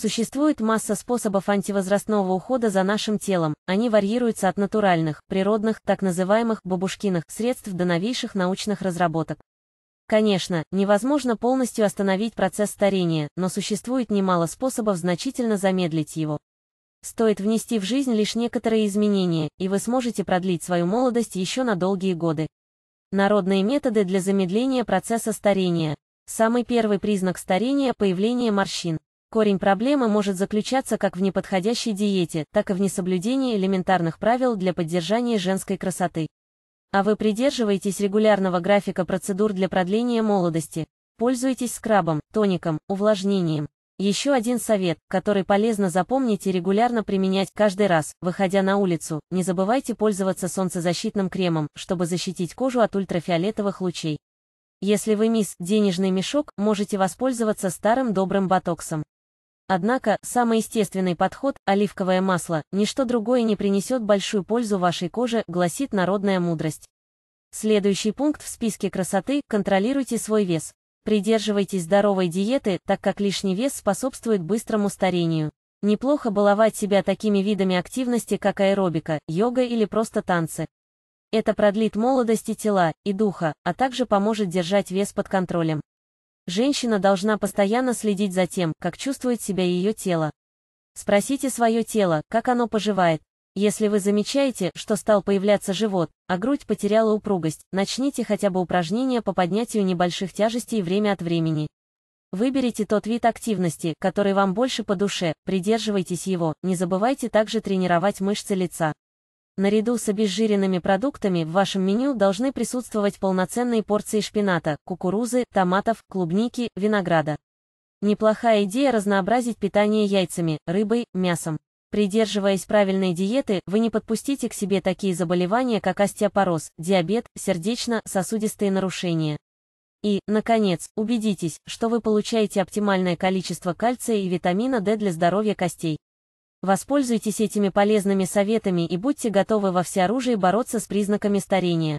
Существует масса способов антивозрастного ухода за нашим телом, они варьируются от натуральных, природных, так называемых «бабушкиных» средств до новейших научных разработок. Конечно, невозможно полностью остановить процесс старения, но существует немало способов значительно замедлить его. Стоит внести в жизнь лишь некоторые изменения, и вы сможете продлить свою молодость еще на долгие годы. Народные методы для замедления процесса старения. Самый первый признак старения – появление морщин. Корень проблемы может заключаться как в неподходящей диете, так и в несоблюдении элементарных правил для поддержания женской красоты. А вы придерживаетесь регулярного графика процедур для продления молодости. Пользуйтесь скрабом, тоником, увлажнением. Еще один совет, который полезно запомнить и регулярно применять каждый раз, выходя на улицу, не забывайте пользоваться солнцезащитным кремом, чтобы защитить кожу от ультрафиолетовых лучей. Если вы мисс «Денежный мешок», можете воспользоваться старым добрым ботоксом. Однако, самый естественный подход – оливковое масло, ничто другое не принесет большую пользу вашей коже, гласит народная мудрость. Следующий пункт в списке красоты – контролируйте свой вес. Придерживайтесь здоровой диеты, так как лишний вес способствует быстрому старению. Неплохо баловать себя такими видами активности, как аэробика, йога или просто танцы. Это продлит молодость и тела, и духа, а также поможет держать вес под контролем. Женщина должна постоянно следить за тем, как чувствует себя ее тело. Спросите свое тело, как оно поживает. Если вы замечаете, что стал появляться живот, а грудь потеряла упругость, начните хотя бы упражнения по поднятию небольших тяжестей время от времени. Выберите тот вид активности, который вам больше по душе, придерживайтесь его, не забывайте также тренировать мышцы лица. Наряду с обезжиренными продуктами в вашем меню должны присутствовать полноценные порции шпината, кукурузы, томатов, клубники, винограда. Неплохая идея разнообразить питание яйцами, рыбой, мясом. Придерживаясь правильной диеты, вы не подпустите к себе такие заболевания, как остеопороз, диабет, сердечно-сосудистые нарушения. И, наконец, убедитесь, что вы получаете оптимальное количество кальция и витамина D для здоровья костей. Воспользуйтесь этими полезными советами и будьте готовы во всеоружии бороться с признаками старения.